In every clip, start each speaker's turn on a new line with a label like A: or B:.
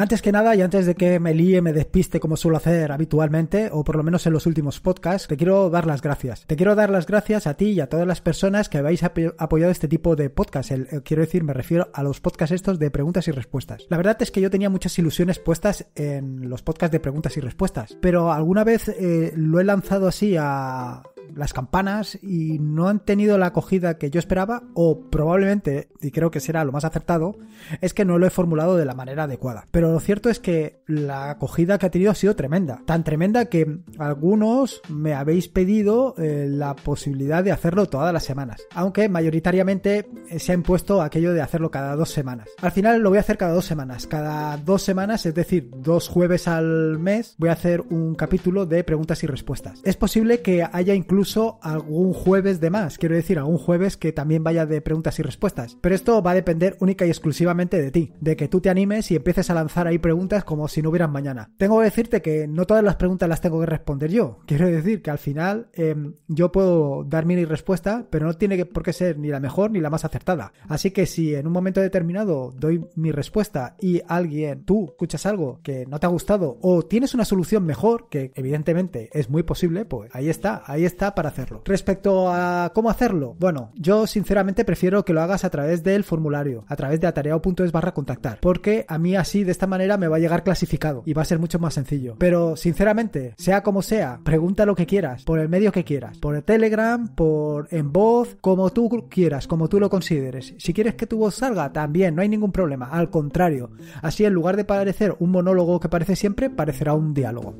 A: Antes que nada, y antes de que me líe, me despiste como suelo hacer habitualmente, o por lo menos en los últimos podcasts, te quiero dar las gracias. Te quiero dar las gracias a ti y a todas las personas que habéis apoyado este tipo de podcast. Eh, quiero decir, me refiero a los podcasts estos de preguntas y respuestas. La verdad es que yo tenía muchas ilusiones puestas en los podcasts de preguntas y respuestas, pero alguna vez eh, lo he lanzado así a, las campanas y no han tenido la acogida que yo esperaba o probablemente, y creo que será lo más acertado, es que no lo he formulado de la manera adecuada. Pero lo cierto es que la acogida que ha tenido ha sido tremenda, tan tremenda que algunos me habéis pedido eh, la posibilidad de hacerlo todas las semanas, aunque mayoritariamente eh, se ha impuesto aquello de hacerlo cada dos semanas. Al final lo voy a hacer cada dos semanas, cada dos semanas, es decir, dos jueves al mes, voy a hacer un capítulo de preguntas y respuestas. Es posible que haya incluso incluso algún jueves de más, quiero decir, algún jueves que también vaya de preguntas y respuestas. Pero esto va a depender única y exclusivamente de ti, de que tú te animes y empieces a lanzar ahí preguntas como si no hubieran mañana. Tengo que decirte que no todas las preguntas las tengo que responder yo. Quiero decir que al final em, yo puedo dar mi respuesta, pero no tiene por qué ser ni la mejor ni la más acertada. Así que si en un momento determinado doy mi respuesta y alguien, tú escuchas algo que no te ha gustado o tienes una solución mejor, que evidentemente es muy posible, pues ahí está, ahí está para hacerlo. Respecto a cómo hacerlo, bueno, yo sinceramente prefiero que lo hagas a través del formulario, a través de atareado.es barra contactar, porque a mí así de esta manera me va a llegar clasificado y va a ser mucho más sencillo. Pero sinceramente, sea como sea, pregunta lo que quieras, por el medio que quieras, por el Telegram, por en voz, como tú quieras, como tú lo consideres. Si quieres que tu voz salga, también, no hay ningún problema, al contrario. Así en lugar de parecer un monólogo que parece siempre, parecerá un diálogo.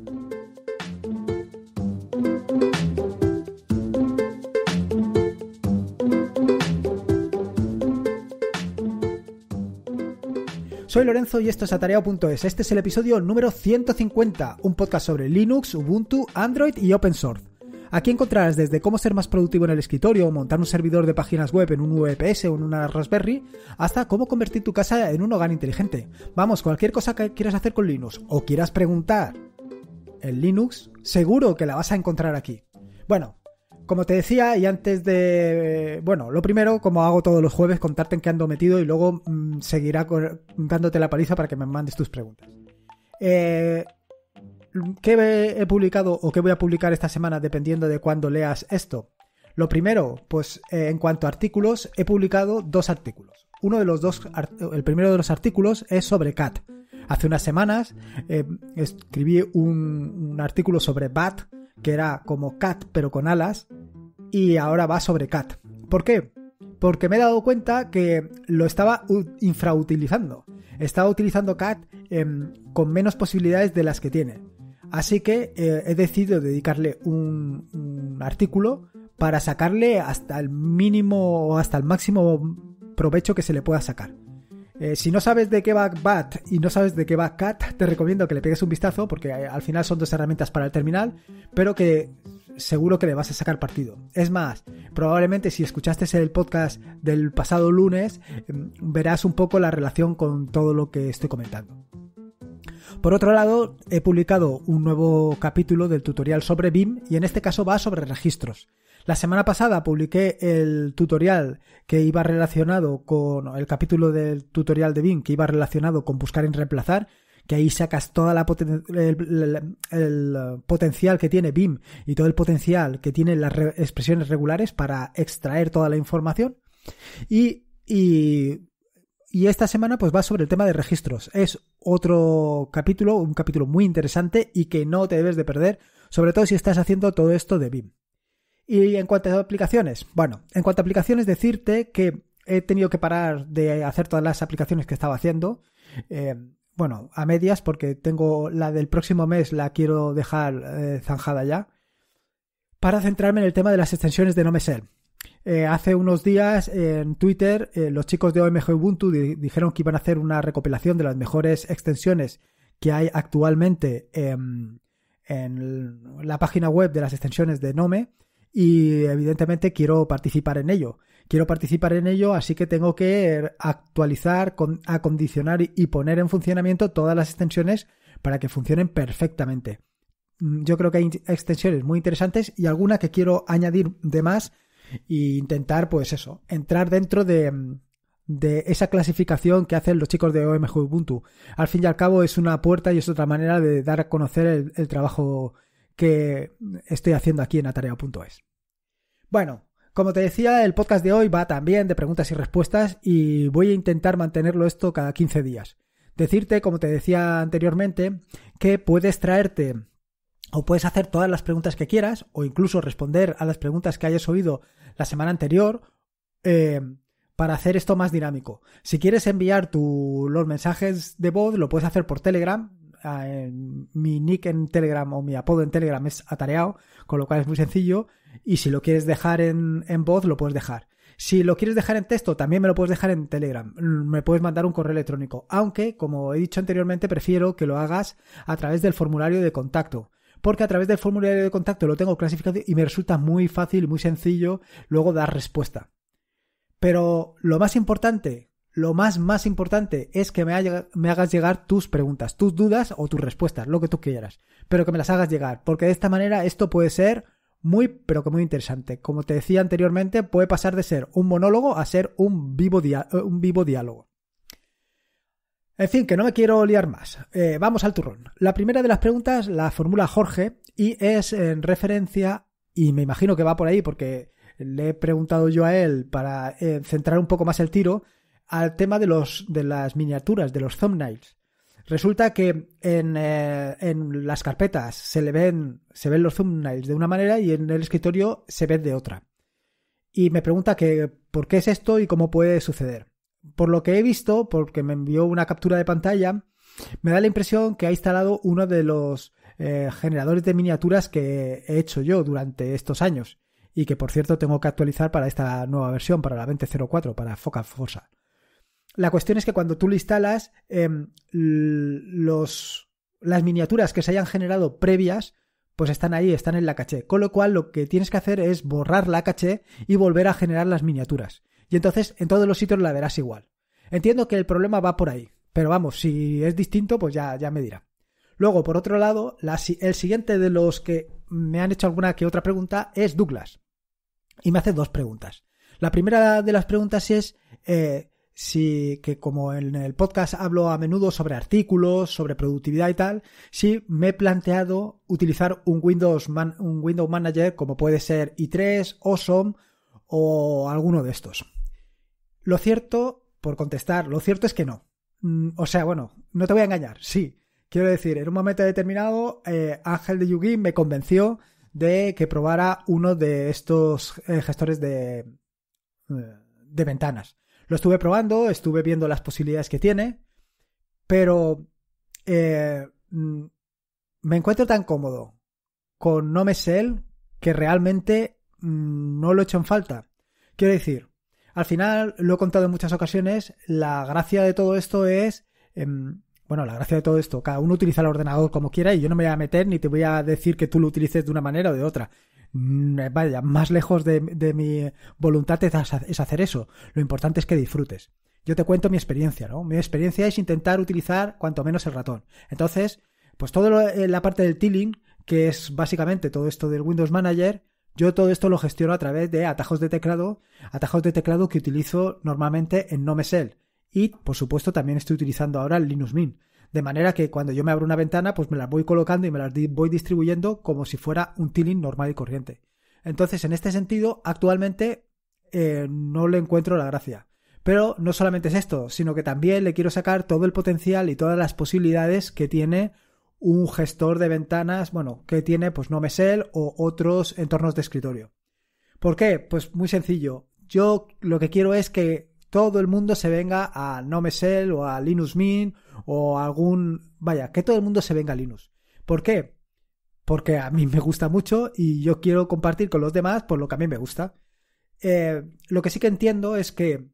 A: Soy Lorenzo y esto es atareado.es. Este es el episodio número 150, un podcast sobre Linux, Ubuntu, Android y Open Source. Aquí encontrarás desde cómo ser más productivo en el escritorio, montar un servidor de páginas web en un VPS o en una Raspberry, hasta cómo convertir tu casa en un hogar inteligente. Vamos, cualquier cosa que quieras hacer con Linux o quieras preguntar en Linux, seguro que la vas a encontrar aquí. Bueno, como te decía, y antes de. Bueno, lo primero, como hago todos los jueves, contarte en qué ando metido y luego mm, seguirá dándote la paliza para que me mandes tus preguntas. Eh, ¿Qué he publicado o qué voy a publicar esta semana dependiendo de cuándo leas esto? Lo primero, pues eh, en cuanto a artículos, he publicado dos artículos. Uno de los dos, el primero de los artículos es sobre CAT. Hace unas semanas eh, escribí un, artículo sobre BAT, que era como Cat pero con alas, y ahora va sobre Cat. ¿Por qué? Porque me he dado cuenta que lo estaba infrautilizando. Estaba utilizando Cat em, con menos posibilidades de las que tiene. Así que eh, he decidido dedicarle un artículo para sacarle hasta el mínimo o hasta el máximo provecho que se le pueda sacar. Eh, si no sabes de qué va BAT y no sabes de qué va CAT, te recomiendo que le pegues un vistazo porque eh, al final son dos herramientas para el terminal, pero que seguro que le vas a sacar partido. Es más, probablemente si escuchaste el podcast del pasado lunes, mm, verás un poco la relación con todo lo que estoy comentando. Por otro lado, he publicado un nuevo capítulo del tutorial sobre BIM y en este caso va sobre registros. La semana pasada publiqué el tutorial que iba relacionado con el capítulo del tutorial de BIM que iba relacionado con buscar y reemplazar, que ahí sacas toda la el, potencial que tiene BIM y todo el potencial que tienen las expresiones regulares para extraer toda la información. Y, esta semana pues va sobre el tema de registros. Es otro capítulo, un capítulo muy interesante y que no te debes de perder, sobre todo si estás haciendo todo esto de BIM. Y en cuanto a aplicaciones, bueno, en cuanto a aplicaciones, decirte que he tenido que parar de hacer todas las aplicaciones que estaba haciendo. Eh, bueno, a medias, porque tengo la del próximo mes, la quiero dejar eh, zanjada ya. Para centrarme en el tema de las extensiones de NoMesel. Eh, hace unos días en Twitter eh, los chicos de OMG Ubuntu dijeron que iban a hacer una recopilación de las mejores extensiones que hay actualmente en la página web de las extensiones de Nome y evidentemente quiero participar en ello. Quiero participar en ello, así que tengo que actualizar, acondicionar y poner en funcionamiento todas las extensiones para que funcionen perfectamente. Mm, yo creo que hay extensiones muy interesantes y alguna que quiero añadir de más e intentar, pues eso, entrar dentro mm, de, esa clasificación que hacen los chicos de OMG Ubuntu. Al fin y al cabo es una puerta y es otra manera de dar a conocer el trabajo que estoy haciendo aquí en Atarea.es. Bueno, como te decía, el podcast de hoy va también de preguntas y respuestas y voy a intentar mantenerlo esto cada 15 días. Decirte, como te decía anteriormente, que puedes traerte o puedes hacer todas las preguntas que quieras o incluso responder a las preguntas que hayas oído la semana anterior eh, para hacer esto más dinámico. Si quieres enviar los mensajes de voz, lo puedes hacer por Telegram. Eh, mi nick en Telegram o mi apodo en Telegram es atareado, con lo cual es muy sencillo. Y si lo quieres dejar en, en voz, lo puedes dejar. Si lo quieres dejar en texto, también me lo puedes dejar en Telegram. Mm, me puedes mandar un correo electrónico. Aunque, como he dicho anteriormente, prefiero que lo hagas a través del formulario de contacto. Porque a través del formulario de contacto lo tengo clasificado y me resulta muy fácil muy sencillo luego dar respuesta. Pero lo más importante, lo más, más importante es que me, hagas llegar tus preguntas, tus dudas o tus respuestas, lo que tú quieras, pero que me las hagas llegar, porque de esta manera esto puede ser muy, pero que muy interesante. Como te decía anteriormente, puede pasar de ser un monólogo a ser un vivo, eh, un vivo diálogo. En fin, que no me quiero liar más. Eh, vamos al turrón. La primera de las preguntas la formula Jorge y es en referencia, y me imagino que va por ahí porque le he preguntado yo a él para eh, centrar un poco más el tiro, al tema de, los, de las miniaturas, de los thumbnails. Resulta que eh, en, las carpetas se le ven, se ven los thumbnails de una manera y en el escritorio se ven de otra. Y me pregunta que por qué es esto y cómo puede suceder. Por lo que he visto, porque me envió una captura de pantalla, me da la impresión que ha instalado uno de los eh, generadores de miniaturas que he hecho yo durante estos años. Y que por cierto tengo que actualizar para esta nueva versión, para la 2004, para Foca Forza. La cuestión es que cuando tú lo instalas, em, los, las miniaturas que se hayan generado previas, pues están ahí, están en la caché. Con lo cual, lo que tienes que hacer es borrar la caché y volver a generar las miniaturas. Y entonces, en todos los sitios la verás igual. Entiendo que el problema va por ahí. Pero vamos, si es distinto, pues ya, ya me dirá. Luego, por otro lado, el siguiente de los que me han hecho alguna que otra pregunta es Douglas. Y me hace dos preguntas. La primera de las preguntas es, eh, si, que como en el podcast hablo a menudo sobre artículos, sobre productividad y tal, si me he planteado utilizar un Windows, un Windows Manager como puede ser i3, Awesome o alguno de estos. Lo cierto, por contestar, lo cierto es que no. Mm, o sea, bueno, no te voy a engañar, sí. Quiero decir, en un momento determinado, eh, Ángel de Yugi me convenció de que probara uno de estos eh, gestores de eh, ventanas. Lo estuve probando, estuve viendo las posibilidades que tiene, pero eh, mm, me encuentro tan cómodo con No Me que realmente mm, no lo he hecho en falta. Quiero decir, al final, lo he contado en muchas ocasiones, la gracia de todo esto es... Em, bueno, la gracia de todo esto, cada uno utiliza el ordenador como quiera y yo no me voy a meter ni te voy a decir que tú lo utilices de una manera o de otra. Mm, eh, vaya, más lejos de, mi voluntad es, hacer eso. Lo importante es que disfrutes. Yo te cuento mi experiencia, ¿no? Mi experiencia es intentar utilizar cuanto menos el ratón. Entonces, pues toda eh, la parte del tiling, que es básicamente todo esto del Windows Manager, yo todo esto lo gestiono a través de atajos de teclado, atajos de teclado que utilizo normalmente en Nomesel. Y, por supuesto, también estoy utilizando ahora el Linux Mint. De manera que cuando yo me abro una ventana, pues me la voy colocando y me las voy distribuyendo como si fuera un tiling normal y corriente. Entonces, en este sentido, actualmente eh, no le encuentro la gracia. Pero no solamente es esto, sino que también le quiero sacar todo el potencial y todas las posibilidades que tiene un gestor de ventanas, bueno, que tiene pues NoMesel o otros entornos de escritorio. ¿Por qué? Pues muy sencillo. Yo lo que quiero es que todo el mundo se venga a Nomesel o a Linux Mint o algún... Vaya, que todo el mundo se venga a Linux. ¿Por qué? Porque a mí me gusta mucho y yo quiero compartir con los demás por lo que a mí me gusta. Eh, lo que sí que entiendo es que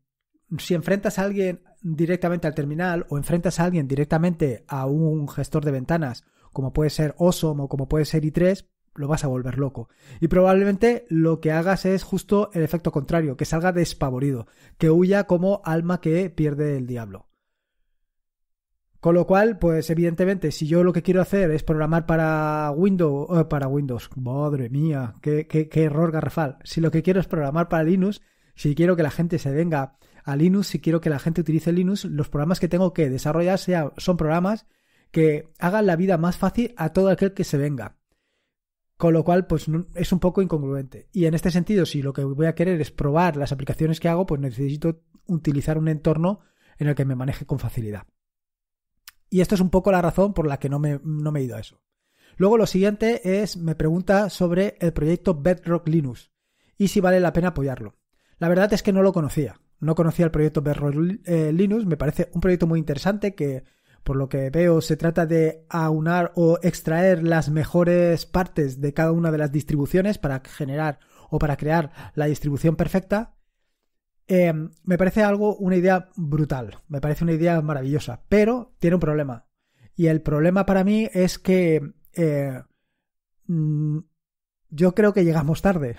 A: si enfrentas a alguien directamente al terminal o enfrentas a alguien directamente a un gestor de ventanas, como puede ser Awesome o como puede ser i3, lo vas a volver loco. Y probablemente lo que hagas es justo el efecto contrario, que salga despavorido, que huya como alma que pierde el diablo. Con lo cual, pues evidentemente, si yo lo que quiero hacer es programar para Windows, eh, para Windows, madre mía, qué, error garrafal. Si lo que quiero es programar para Linux, si quiero que la gente se venga a Linux, si quiero que la gente utilice Linux, los programas que tengo que desarrollar son programas que hagan la vida más fácil a todo aquel que se venga. Con lo cual, pues es un poco incongruente. Y en este sentido, si lo que voy a querer es probar las aplicaciones que hago, pues necesito utilizar un entorno en el que me maneje con facilidad. Y esto es un poco la razón por la que no me, he ido a eso. Luego lo siguiente es, me pregunta sobre el proyecto Bedrock Linux y si vale la pena apoyarlo. La verdad es que no lo conocía. No conocía el proyecto Bedrock eh, Linux, me parece un proyecto muy interesante que por lo que veo, se trata de aunar o extraer las mejores partes de cada una de las distribuciones para generar o para crear la distribución perfecta. Eh, me parece algo, una idea brutal, me parece una idea maravillosa, pero tiene un problema. Y el problema para mí es que eh, mm, yo creo que llegamos tarde.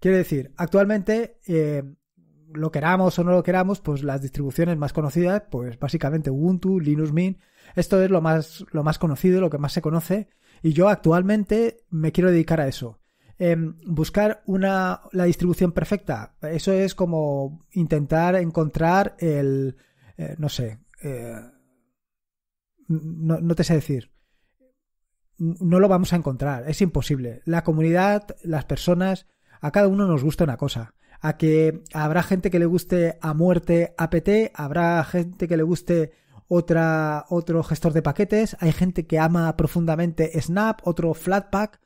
A: Quiero decir, actualmente eh, lo queramos o no lo queramos, pues las distribuciones más conocidas, pues básicamente Ubuntu, Linux Mint, esto es lo más, lo más conocido, lo que más se conoce, y yo actualmente me quiero dedicar a eso. Em, buscar una, la distribución perfecta, eso es como intentar encontrar el, eh, no sé, eh, no te sé decir, no lo vamos a encontrar, es imposible. La comunidad, las personas, a cada uno nos gusta una cosa a que habrá gente que le guste a muerte APT, habrá gente que le guste otra, otro gestor de paquetes, hay gente que ama profundamente Snap, otro Flatpak.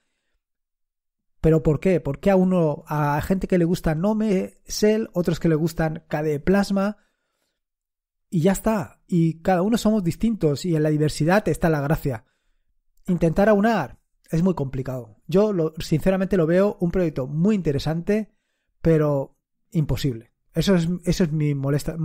A: ¿Pero por qué? ¿Por qué a uno, a gente que le gusta Nome, Cell, otros que le gustan KDE Plasma? Y ya está. Y cada uno somos distintos y en la diversidad está la gracia. Intentar aunar es muy complicado. Yo sinceramente lo veo un proyecto muy interesante pero imposible. Eso es, mi modesta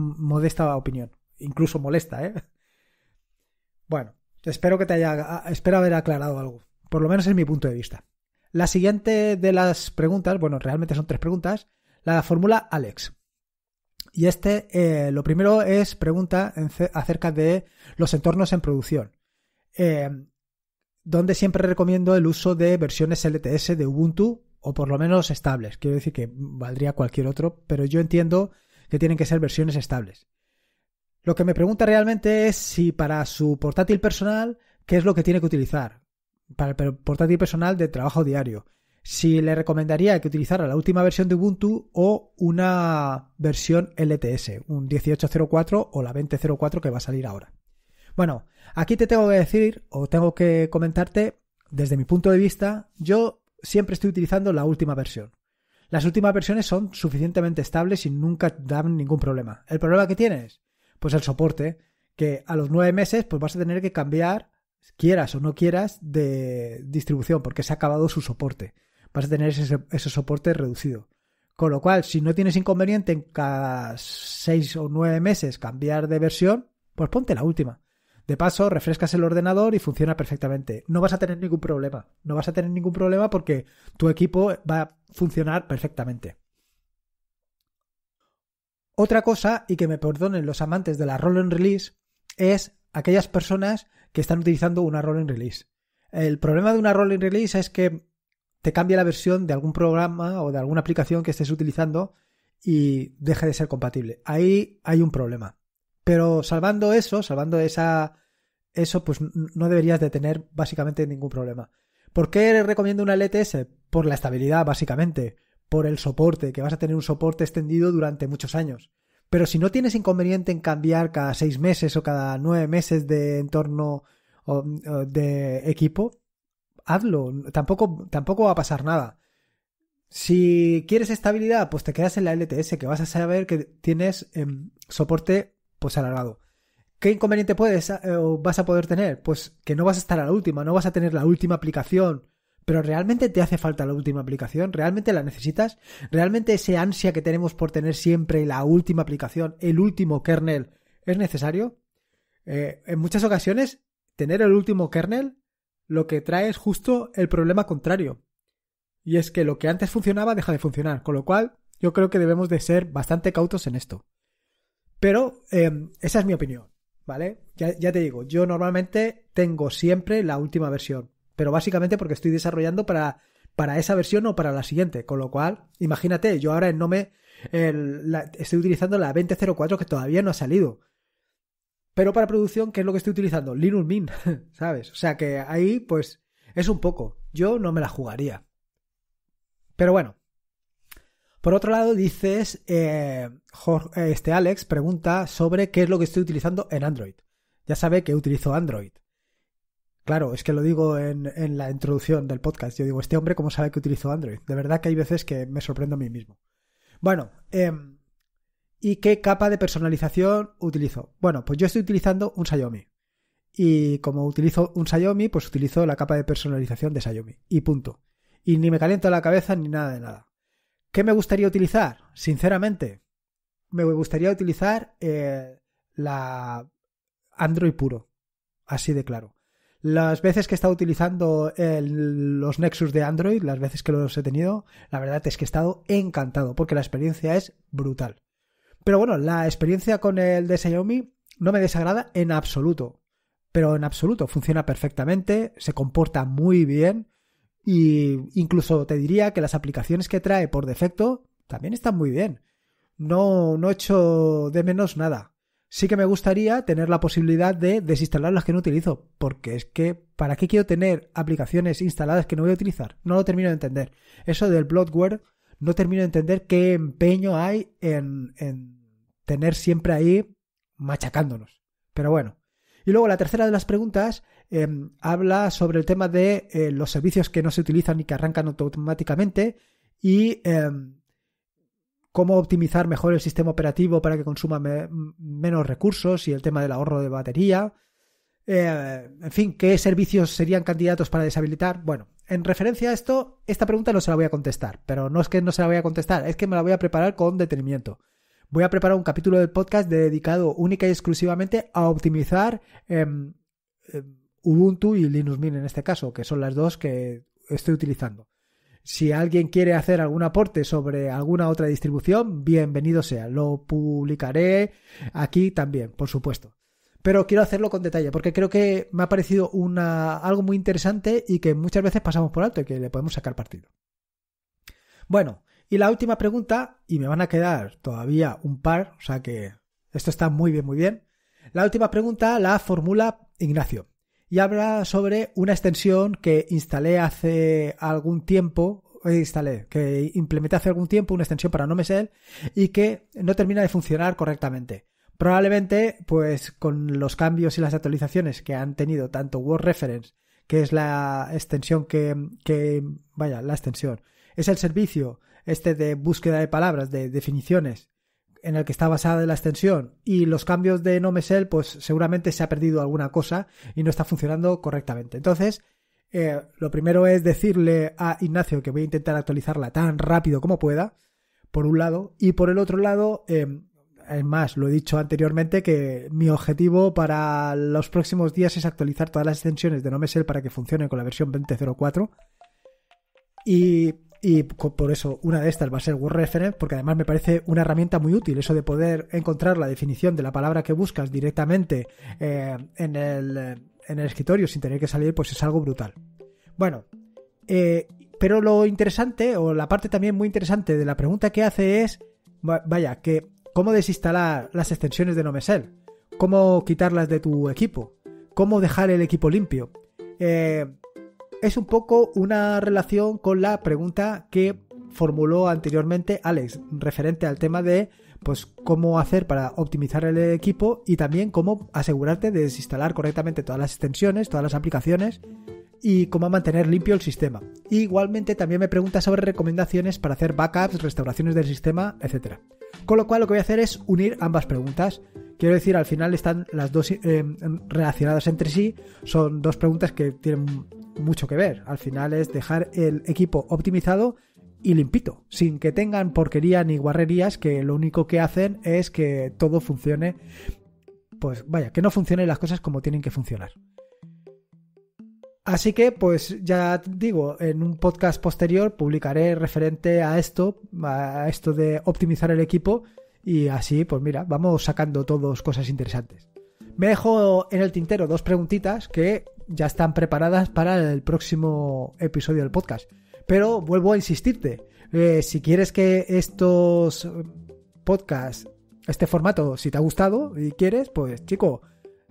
A: opinión. Incluso molesta, ¿eh? Bueno, espero que te haya. Ah, espero haber aclarado algo. Por lo menos es mi punto de vista. La siguiente de las preguntas, bueno, realmente son tres preguntas. La fórmula Alex. Y este, eh, lo primero es pregunta acerca de los entornos en producción. ¿Dónde eh, donde siempre recomiendo el uso de versiones LTS de Ubuntu o por lo menos estables. Quiero decir que valdría cualquier otro, pero yo entiendo que tienen que ser versiones estables. Lo que me pregunta realmente es si para su portátil personal, ¿qué es lo que tiene que utilizar? Para el portátil personal de trabajo diario. Si le recomendaría que utilizara la última versión de Ubuntu o una versión LTS, un 1804 o la 2004 que va a salir ahora. Bueno, aquí te tengo que decir o tengo que comentarte, desde mi punto de vista, yo siempre estoy utilizando la última versión. Las últimas versiones son suficientemente estables y nunca dan ningún problema. ¿El problema que tienes? Pues el soporte, que a los nueve meses pues vas a tener que cambiar, quieras o no quieras, de distribución, porque se ha acabado su soporte. Vas a tener ese, ese soporte reducido. Con lo cual, si no tienes inconveniente en cada seis o nueve meses cambiar de versión, pues ponte la última. De paso, refrescas el ordenador y funciona perfectamente. No vas a tener ningún problema. No vas a tener ningún problema porque tu equipo va a funcionar perfectamente. Otra cosa, y que me perdonen los amantes de la roll and release, es aquellas personas que están utilizando una roll and release. El problema de una roll and release es que te cambia la versión de algún programa o de alguna aplicación que estés utilizando y deje de ser compatible. Ahí hay un problema. Pero salvando eso, salvando esa, eso, pues no deberías de tener básicamente ningún problema. ¿Por qué recomiendo una LTS? Por la estabilidad, básicamente. Por el soporte, que vas a tener un soporte extendido durante muchos años. Pero si no tienes inconveniente en cambiar cada seis meses o cada nueve meses de entorno o, de equipo, hazlo. Tampoco, tampoco va a pasar nada. Si quieres estabilidad, pues te quedas en la LTS, que vas a saber que tienes em, soporte soporte pues alargado. ¿Qué inconveniente puedes eh, vas a poder tener? Pues que no vas a estar a la última, no vas a tener la última aplicación. Pero realmente te hace falta la última aplicación, realmente la necesitas, realmente ese ansia que tenemos por tener siempre la última aplicación, el último kernel, es necesario. Eh, en muchas ocasiones, tener el último kernel lo que trae es justo el problema contrario. Y es que lo que antes funcionaba deja de funcionar, con lo cual yo creo que debemos de ser bastante cautos en esto. Pero em, esa es mi opinión, ¿vale? Ya, te digo, yo normalmente tengo siempre la última versión, pero básicamente porque estoy desarrollando para, para esa versión o para la siguiente, con lo cual, imagínate, yo ahora en Nome estoy utilizando la 2004 que todavía no ha salido. Pero para producción, ¿qué es lo que estoy utilizando? Linux Mint, ¿sabes? O sea que ahí, pues, es un poco. Yo no me la jugaría. Pero bueno, por otro lado, dices, eh, este Alex pregunta sobre qué es lo que estoy utilizando en Android. Ya sabe que utilizo Android. Claro, es que lo digo en, la introducción del podcast. Yo digo, este hombre, ¿cómo sabe que utilizo Android? De verdad que hay veces que me sorprendo a mí mismo. Bueno, em, ¿y qué capa de personalización utilizo? Bueno, pues yo estoy utilizando un Xiaomi. Y como utilizo un Xiaomi, pues utilizo la capa de personalización de Xiaomi. Y punto. Y ni me caliento la cabeza ni nada de nada. ¿Qué me gustaría utilizar? Sinceramente, me gustaría utilizar eh, la Android puro, así de claro. Las veces que he estado utilizando los Nexus de Android, las veces que los he tenido, la verdad es que he estado encantado porque la experiencia es brutal. Pero bueno, la experiencia con el de Xiaomi no me desagrada en absoluto. Pero en absoluto, funciona perfectamente, se comporta muy bien y incluso te diría que las aplicaciones que trae por defecto también están muy bien. No, no echo de menos nada. Sí que me gustaría tener la posibilidad de desinstalar las que no utilizo, porque es que, ¿para qué quiero tener aplicaciones instaladas que no voy a utilizar? No lo termino de entender. Eso del bloatware, no termino de entender qué empeño hay en, en tener siempre ahí machacándonos. Pero bueno. Y luego la tercera de las preguntas Em, habla sobre el tema de eh, los servicios que no se utilizan y que arrancan automáticamente y em, cómo optimizar mejor el sistema operativo para que consuma menos recursos y el tema del ahorro de batería. Eh, en fin, ¿qué servicios serían candidatos para deshabilitar? Bueno, en referencia a esto, esta pregunta no se la voy a contestar, pero no es que no se la voy a contestar, es que me la voy a preparar con detenimiento voy a preparar un capítulo del podcast dedicado única y exclusivamente a optimizar em, Ubuntu y Linux Mint en este caso, que son las dos que estoy utilizando. Si alguien quiere hacer algún aporte sobre alguna otra distribución, bienvenido sea. Lo publicaré aquí también, por supuesto. Pero quiero hacerlo con detalle porque creo que me ha parecido una, algo muy interesante y que muchas veces pasamos por alto y que le podemos sacar partido. Bueno, y la última pregunta, y me van a quedar todavía un par, o sea que esto está muy bien, muy bien. La última pregunta la formula Ignacio y habla sobre una extensión que instalé hace algún tiempo, eh, instalé, que implementé hace algún tiempo una extensión para NoMesel y que no termina de funcionar correctamente. Probablemente, pues con los cambios y las actualizaciones que han tenido tanto Word Reference, que es la extensión que vaya, la extensión, es el servicio este de búsqueda de palabras, de definiciones, en el que está basada la extensión y los cambios de NoMesel, pues seguramente se ha perdido alguna cosa y no está funcionando correctamente. Entonces, eh, lo primero es decirle a Ignacio que voy a intentar actualizarla tan rápido como pueda, por un lado, y por el otro lado, además más, lo he dicho anteriormente que mi objetivo para los próximos días es actualizar todas las extensiones de NoMesel para que funcionen con la versión 20.04 y y por eso una de estas va a ser Word Reference, porque además me parece una herramienta muy útil, eso de poder encontrar la definición de la palabra que buscas directamente eh, en, el, en, el, escritorio sin tener que salir, pues es algo brutal. Bueno, eh, pero lo interesante, o la parte también muy interesante de la pregunta que hace es, vaya, que cómo desinstalar las extensiones de Nomesel, cómo quitarlas de tu equipo, cómo dejar el equipo limpio. Eh, es un poco una relación con la pregunta que formuló anteriormente Alex referente al tema de pues cómo hacer para optimizar el equipo y también cómo asegurarte de desinstalar correctamente todas las extensiones, todas las aplicaciones y cómo mantener limpio el sistema. igualmente también me pregunta sobre recomendaciones para hacer backups, restauraciones del sistema, etcétera. Con lo cual lo que voy a hacer es unir ambas preguntas. Quiero decir, al final están las dos eh, relacionadas entre sí. Son dos preguntas que tienen mucho que ver. Al final es dejar el equipo optimizado y limpito, sin que tengan porquería ni guarrerías que lo único que hacen es que todo funcione. Pues vaya, que no funcionen las cosas como tienen que funcionar. Así que, pues ya digo, en un podcast posterior publicaré referente a esto, a esto de optimizar el equipo y así, pues mira, vamos sacando todos cosas interesantes. Me dejo en el tintero dos preguntitas que ya están preparadas para el próximo episodio del podcast. Pero vuelvo a insistirte, eh, si quieres que estos podcasts, este formato, si te ha gustado y quieres, pues chico,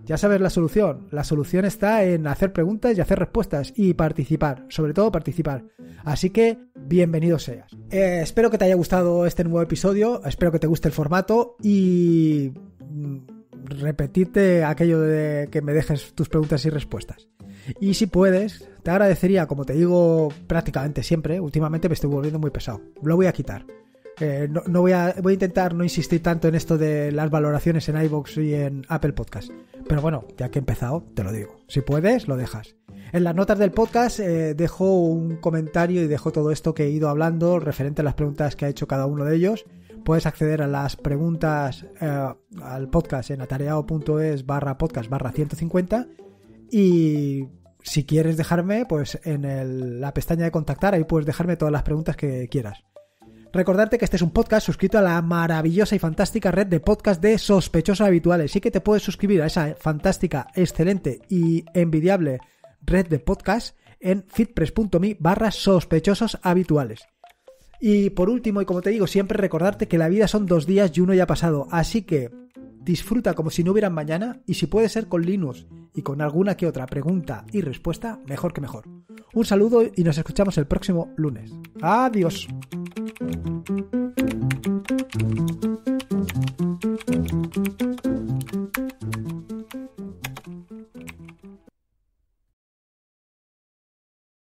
A: ya sabes la solución. La solución está en hacer preguntas y hacer respuestas y participar, sobre todo participar. Así que bienvenido seas. Eh, espero que te haya gustado este nuevo episodio, espero que te guste el formato y mm, repetirte aquello de que me dejes tus preguntas y respuestas. Y si puedes, te agradecería, como te digo prácticamente siempre, últimamente me estoy volviendo muy pesado. Lo voy a quitar. Eh, no, voy a voy a intentar no insistir tanto en esto de las valoraciones en iBox y en Apple Podcast. Pero bueno, ya que he empezado, te lo digo. Si puedes, lo dejas. En las notas del podcast eh, dejo un comentario y dejo todo esto que he ido hablando referente a las preguntas que ha hecho cada uno de ellos. Puedes acceder a las preguntas eh, al podcast en atareado.es barra podcast barra 150 y si quieres dejarme, pues en la pestaña de contactar ahí puedes dejarme todas las preguntas que quieras. Recordarte que este es un podcast suscrito a la maravillosa y fantástica red de podcast de sospechosos habituales. Sí que te puedes suscribir a esa fantástica, excelente y envidiable red de podcast en fitpress.me barra sospechosos habituales. Y por último, y como te digo, siempre recordarte que la vida son dos días y uno ya ha pasado. Así que disfruta como si no hubieran mañana y si puede ser con Linux y con alguna que otra pregunta y respuesta, mejor que mejor. Un saludo y nos escuchamos el próximo lunes. Adiós. Música